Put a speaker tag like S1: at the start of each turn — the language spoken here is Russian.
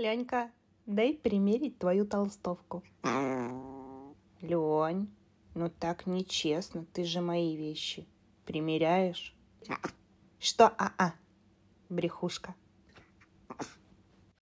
S1: Ленька, дай примерить твою толстовку. Лень, ну так нечестно, ты же мои вещи примеряешь. А. Что а-а? Брехушка.